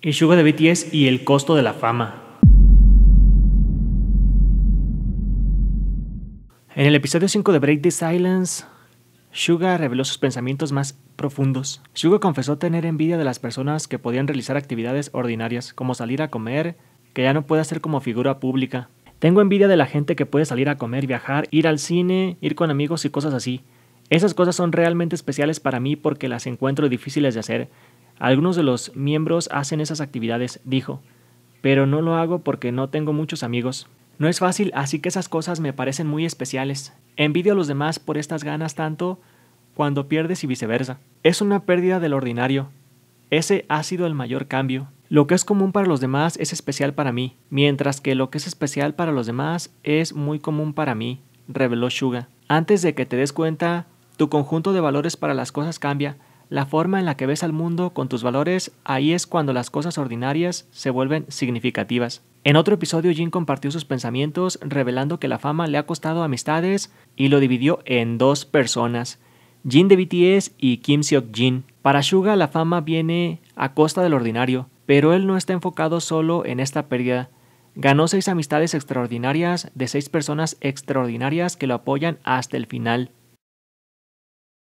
Y Suga de BTS y el costo de la fama. En el episodio 5 de Break the Silence, Suga reveló sus pensamientos más profundos. Suga confesó tener envidia de las personas que podían realizar actividades ordinarias, como salir a comer, que ya no puede hacer como figura pública. Tengo envidia de la gente que puede salir a comer, viajar, ir al cine, ir con amigos y cosas así. Esas cosas son realmente especiales para mí porque las encuentro difíciles de hacer algunos de los miembros hacen esas actividades, dijo, pero no lo hago porque no tengo muchos amigos. No es fácil, así que esas cosas me parecen muy especiales. Envidio a los demás por estas ganas tanto cuando pierdes y viceversa. Es una pérdida del ordinario. Ese ha sido el mayor cambio. Lo que es común para los demás es especial para mí, mientras que lo que es especial para los demás es muy común para mí, reveló Suga. Antes de que te des cuenta, tu conjunto de valores para las cosas cambia la forma en la que ves al mundo con tus valores, ahí es cuando las cosas ordinarias se vuelven significativas. En otro episodio Jin compartió sus pensamientos revelando que la fama le ha costado amistades y lo dividió en dos personas, Jin de BTS y Kim Seok-jin. Para Suga la fama viene a costa del ordinario, pero él no está enfocado solo en esta pérdida. Ganó seis amistades extraordinarias de seis personas extraordinarias que lo apoyan hasta el final.